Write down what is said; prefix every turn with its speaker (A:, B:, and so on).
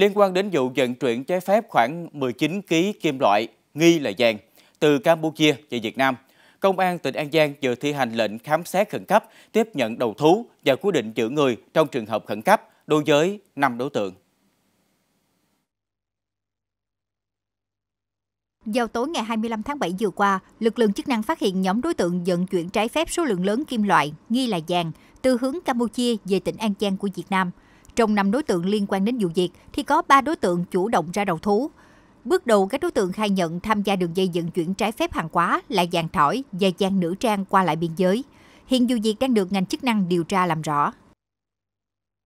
A: Liên quan đến vụ vận chuyển trái phép khoảng 19 kg kim loại nghi là vàng từ Campuchia về Việt Nam, Công an tỉnh An Giang vừa thi hành lệnh khám xét khẩn cấp, tiếp nhận đầu thú và quyết định giữ người trong trường hợp khẩn cấp đối với 5 đối tượng.
B: Vào tối ngày 25 tháng 7 vừa qua, lực lượng chức năng phát hiện nhóm đối tượng vận chuyển trái phép số lượng lớn kim loại nghi là vàng từ hướng Campuchia về tỉnh An Giang của Việt Nam – trong 5 đối tượng liên quan đến vụ việc thì có 3 đối tượng chủ động ra đầu thú. Bước đầu các đối tượng khai nhận tham gia đường dây vận chuyển trái phép hàng hóa là vàng thỏi và vàng nữ trang qua lại biên giới. Hiện vụ việc đang được ngành chức năng điều tra làm rõ.